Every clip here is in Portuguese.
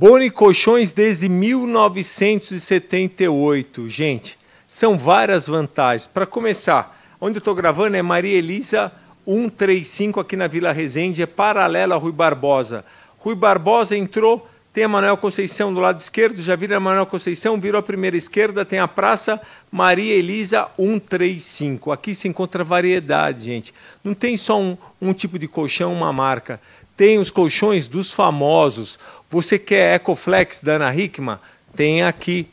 Boni Colchões desde 1978. Gente, são várias vantagens. Para começar, onde eu estou gravando é Maria Elisa 135 aqui na Vila Resende, é paralela a Rui Barbosa. Rui Barbosa entrou, tem a Manuel Conceição do lado esquerdo, já vira a Manuel Conceição, virou a primeira esquerda, tem a Praça Maria Elisa 135. Aqui se encontra variedade, gente. Não tem só um, um tipo de colchão, uma marca. Tem os colchões dos famosos. Você quer Ecoflex da Ana Hickman? Tem aqui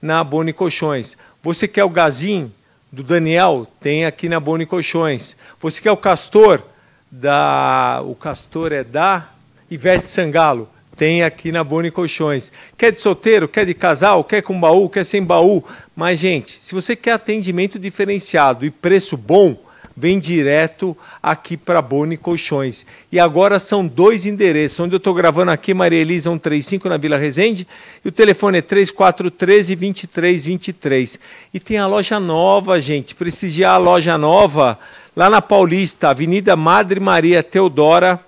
na Boni Colchões. Você quer o Gazin do Daniel? Tem aqui na Boni Colchões. Você quer o Castor da o Castor é da Ivete Sangalo? Tem aqui na Boni Colchões. Quer de solteiro, quer de casal, quer com baú, quer sem baú. Mas gente, se você quer atendimento diferenciado e preço bom, vem direto aqui para Boni Colchões. E agora são dois endereços. Onde eu estou gravando aqui, Maria Elisa 135, na Vila Resende, e o telefone é 3413-2323. E tem a loja nova, gente. Prestigiar a loja nova lá na Paulista, Avenida Madre Maria Teodora.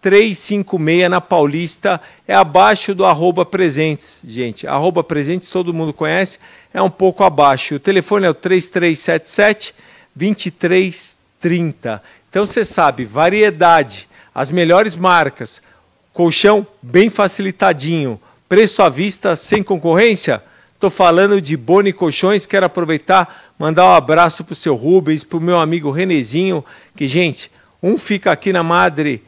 356 na Paulista, é abaixo do arroba presentes, gente. Arroba presentes todo mundo conhece, é um pouco abaixo. O telefone é o 3377 2330. Então você sabe, variedade, as melhores marcas, colchão bem facilitadinho, preço à vista sem concorrência. Estou falando de Boni Colchões, quero aproveitar, mandar um abraço para o seu Rubens, para o meu amigo Renezinho, que, gente, um fica aqui na Madre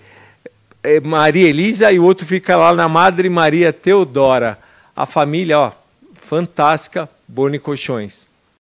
eh, Maria Elisa e o outro fica lá na Madre Maria Teodora. A família, ó, fantástica, Boni Colchões.